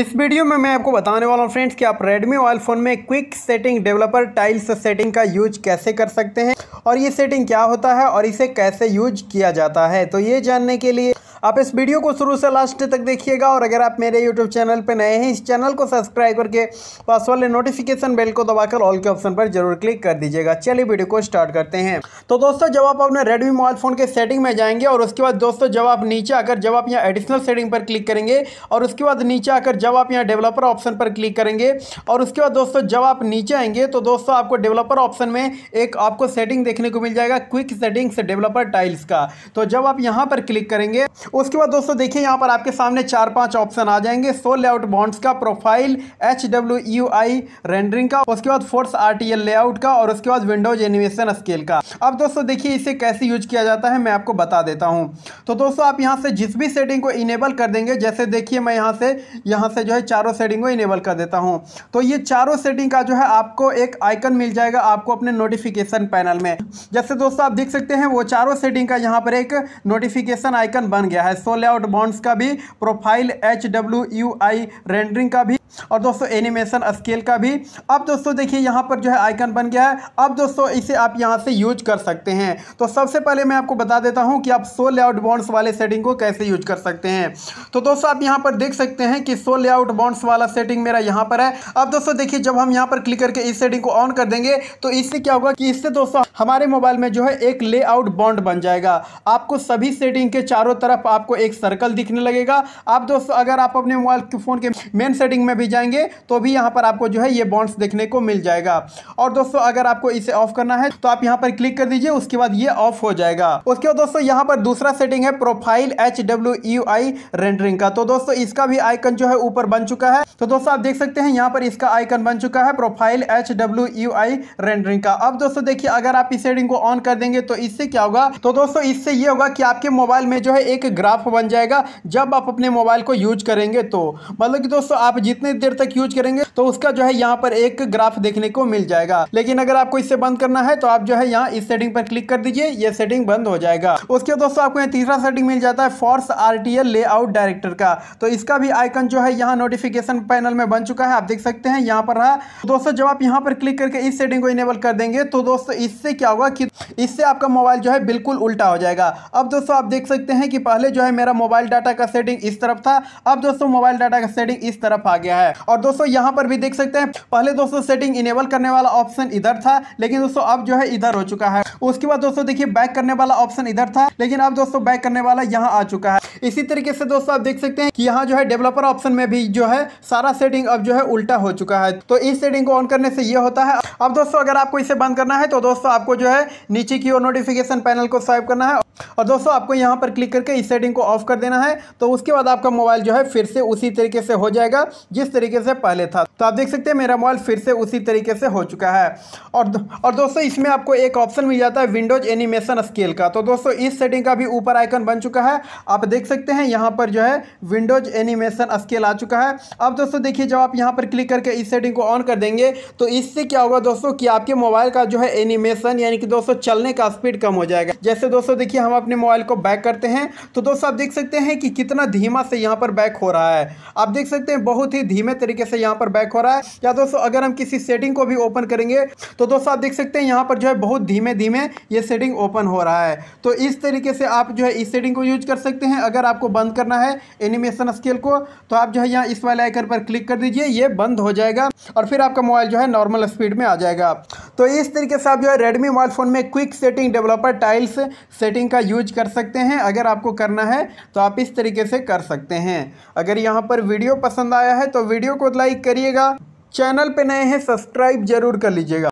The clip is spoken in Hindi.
इस वीडियो में मैं आपको बताने वाला हूँ फ्रेंड्स कि आप Redmi मोबाइल फ़ोन में quick setting developer tiles setting का यूज कैसे कर सकते हैं और ये सेटिंग क्या होता है और इसे कैसे यूज किया जाता है तो ये जानने के लिए आप इस वीडियो को शुरू से लास्ट तक देखिएगा और अगर आप मेरे यूट्यूब चैनल पर नए हैं इस चैनल को सब्सक्राइब करके पास वाले नोटिफिकेशन बेल को दबाकर ऑल के ऑप्शन पर जरूर क्लिक कर दीजिएगा चलिए वीडियो को स्टार्ट करते हैं तो दोस्तों जब आप अपने रेडमी मोबाइल फ़ोन के सेटिंग में जाएंगे और उसके बाद दोस्तों जब आप नीचे आकर जब आप यहाँ एडिशनल सेटिंग पर क्लिक करेंगे और उसके बाद नीचे आकर जब आप यहाँ डेवलपर ऑप्शन पर क्लिक करेंगे और उसके बाद दोस्तों जब आप नीचे आएंगे तो दोस्तों आपको डेवलपर ऑप्शन में एक आपको सेटिंग देखने को मिल जाएगा क्विक सेटिंग्स डेवलपर टाइल्स का तो जब आप यहाँ पर क्लिक करेंगे उसके बाद दोस्तों देखिए यहाँ पर आपके सामने चार पांच ऑप्शन आ जाएंगे सो लेआउट बॉन्ड्स का profile H W U I rendering का उसके बाद force R T L layout का और उसके बाद विंडोज एनिमेशन स्केल का अब दोस्तों देखिए इसे कैसे यूज किया जाता है मैं आपको बता देता हूँ तो दोस्तों आप यहाँ से जिस भी सेटिंग को इनेबल कर देंगे जैसे देखिए मैं यहाँ से यहाँ से जो है चारों सेटिंग को इनेबल कर देता हूँ तो ये चारों सेटिंग का जो है आपको एक आइकन मिल जाएगा आपको अपने नोटिफिकेशन पैनल में जैसे दोस्तों आप देख सकते हैं वो चारों सेटिंग का यहाँ पर एक नोटिफिकेशन आइकन बन गया गया है सो लेआउट बॉन्ड्स का भी profile H W U I rendering का भी और दोस्तों एनिमेशन स्केल का भी अब दोस्तों देखिए यहाँ पर जो है आइकन बन गया है अब दोस्तों इसे आप यहाँ से यूज कर सकते हैं तो सबसे पहले मैं आपको बता देता हूँ कि आप सो लेआउट बॉन्ड्स वाले सेटिंग को कैसे यूज कर सकते हैं तो दोस्तों आप यहाँ पर देख सकते हैं कि सो लेआउट बॉन्ड्स वाला सेटिंग मेरा यहाँ पर है अब दोस्तों देखिए जब हम यहाँ पर क्लिक करके इस सेटिंग को ऑन कर देंगे तो इससे क्या होगा कि इससे दोस्तों हमारे मोबाइल में जो है एक लेआउट बॉन्ड बन जाएगा आपको सभी सेटिंग के चारों तरफ आपको एक सर्कल दिखने लगेगा आप दोस्तों अगर आप अपने मोबाइल फ़ोन के मेन सेटिंग में भी जाएंगे तो भी यहाँ पर आपको जो है ये बॉन्ड्स देखने को मिल जाएगा और दोस्तों अगर आपको इसे ऑफ करना है तो आप यहाँ पर क्लिक कर दीजिए उसके बाद ये ऑफ हो जाएगा उसके बाद दोस्तों यहाँ पर दूसरा सेटिंग है profile H W U I rendering का तो दोस्तों इसका भी आइकन जो है ऊपर बन चुका है तो दोस्तों आप देख सकते हैं यहाँ पर इसका आइकन बन चुका है profile H W U I rendering का अब दोस्तों देखिए अगर आप इस सेटिंग को ऑन कर देंगे तो इससे क्या होगा तो दोस्तों इससे ये होगा कि आपके मोबाइल में जो है एक ग्राफ बन जाएगा जब आप अपने मोबाइल को यूज करेंगे तो मतलब कि दोस्तों आप जितने कितनी देर तक यूज करेंगे तो उसका जो है यहाँ पर एक ग्राफ देखने को मिल जाएगा लेकिन अगर आपको इससे बंद करना है तो आप जो है यहाँ इस सेटिंग पर क्लिक कर दीजिए ये सेटिंग बंद हो जाएगा उसके दोस्तों आपको यहाँ तीसरा सेटिंग मिल जाता है फोर्स आरटीएल लेआउट डायरेक्टर का तो इसका भी आइकन जो है यहाँ नोटिफिकेशन पैनल में बन चुका है आप देख सकते हैं यहाँ पर रहा तो दोस्तों जब आप यहाँ पर क्लिक करके इस सेटिंग को इनेबल कर देंगे तो दोस्तों इससे क्या होगा कि इससे आपका मोबाइल जो है बिल्कुल उल्टा हो जाएगा अब दोस्तों आप देख सकते हैं कि पहले जो है मेरा मोबाइल डाटा का सेटिंग इस तरफ था अब दोस्तों मोबाइल डाटा का सेटिंग इस तरफ आ गया गया है और दोस्तों यहां पर भी देख सकते हैं पहले दोस्तों सेटिंग इनेबल करने वाला ऑप्शन इधर था लेकिन दोस्तों अब जो है इधर हो चुका है उसके बाद दोस्तों देखिए बैक करने वाला ऑप्शन इधर था लेकिन अब दोस्तों बैक करने वाला यहाँ आ चुका है इसी तरीके से दोस्तों आप देख सकते हैं कि यहाँ जो है डेवलपर ऑप्शन में भी जो है सारा सेटिंग अब जो है उल्टा हो चुका है तो इस सेटिंग को ऑन करने से ये होता है अब दोस्तों अगर आपको इसे बंद करना है तो दोस्तों आपको जो है नीचे की ओर नोटिफिकेशन पैनल को स्वाइप करना है और दोस्तों आपको यहाँ पर क्लिक करके इस सेटिंग को ऑफ कर देना है तो उसके बाद आपका मोबाइल जो है फिर से उसी तरीके से हो जाएगा जिस जिस तरीके से पहले था तो आप देख सकते हैं मेरा मोबाइल फिर से उसी तरीके से हो चुका है और और दोस्तों इसमें आपको एक ऑप्शन मिल जाता है विंडोज एनिमेशन स्केल का तो दोस्तों इस सेटिंग का भी ऊपर आइकन बन चुका है आप देख सकते हैं यहाँ पर जो है विंडोज एनिमेशन स्केल आ चुका है अब दोस्तों देखिए जब आप यहाँ पर क्लिक करके इस सेटिंग को ऑन कर देंगे तो इससे क्या होगा दोस्तों कि आपके मोबाइल का जो है एनिमेशन यानी कि दोस्तों चलने का स्पीड कम हो जाएगा जैसे दोस्तों देखिए हम अपने मोबाइल को बैक करते हैं तो दोस्तों आप देख सकते हैं कि कितना धीमा से यहाँ पर बैक हो रहा है आप देख सकते हैं बहुत ही धीमे तरीके से यहाँ पर बैक हो रहा है या दोस्तों अगर हम किसी सेटिंग को भी ओपन करेंगे तो दोस्तों आप देख सकते हैं यहाँ पर जो है बहुत धीमे धीमे ये सेटिंग ओपन हो रहा है तो इस तरीके से आप जो है इस सेटिंग को यूज कर सकते हैं अगर आपको बंद करना है एनिमेशन स्केल को तो आप जो है यहाँ इस वाले आइकन पर क्लिक कर दीजिए ये बंद हो जाएगा और फिर आपका मोबाइल जो है नॉर्मल स्पीड में आ जाएगा तो इस तरीके से आप जो है रेडमी मोबाइल फ़ोन में quick setting developer tiles setting का यूज कर सकते हैं अगर आपको करना है तो आप इस तरीके से कर सकते हैं अगर यहाँ पर वीडियो पसंद आया है तो वीडियो को लाइक करिएगा चैनल पे नए हैं सब्सक्राइब जरूर कर लीजिएगा